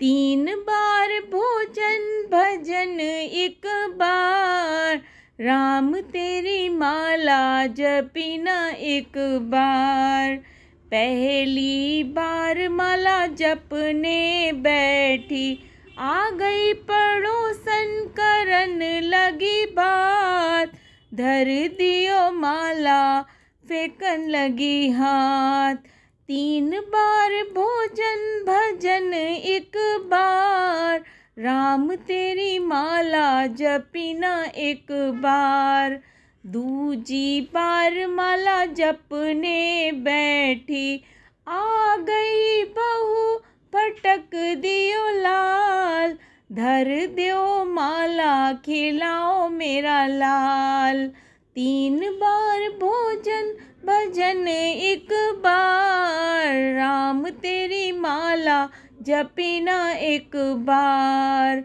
तीन बार भोजन भजन एक बार राम तेरी माला जपिना एक बार पहली बार माला जपने बैठी आ गई पड़ोसन करन लगी बात धर दियो माला फेंकन लगी हाथ तीन बार भोजन राम तेरी माला जपिना एक बार दूजी बार माला जपने बैठी आ गई बहू फटक दियो लाल धर दियो माला खिलाओ मेरा लाल तीन बार भोजन भजन एक बार जपिना एक बार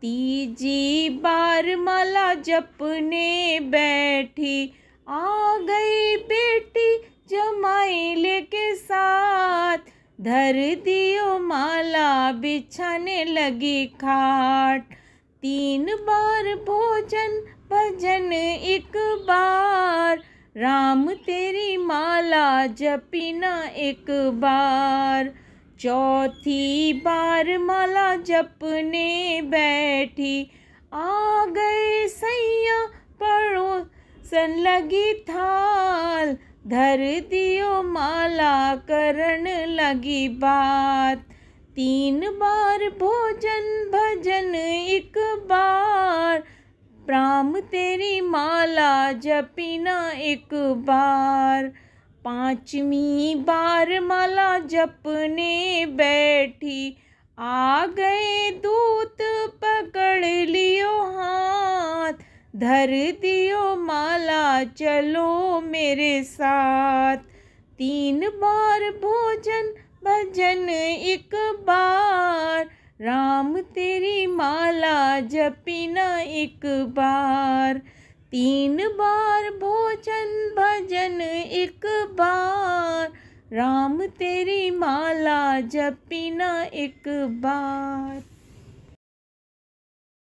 तीजी बार माला जपने बैठी आ गई बेटी जमाइले के साथ धर दियो माला बिछाने लगी खाट तीन बार भोजन भजन एक बार राम तेरी माला जपिना एक बार चौथी बार माला जपने बैठी आ गए सैया पड़ोसन लगी थाल धर दियो माला करण लगी बात तीन बार भोजन भजन एक बार प्राम तेरी माला जपीना एक बार पांचवी बार माला जपने बैठी आ गए दूत पकड़ लियो हाथ धर दियो माला चलो मेरे साथ तीन बार भोजन भजन एक बार राम तेरी माला जपीना एक बार तीन बार भोजन भजन एक बार राम तेरी माला जपी ना एक बार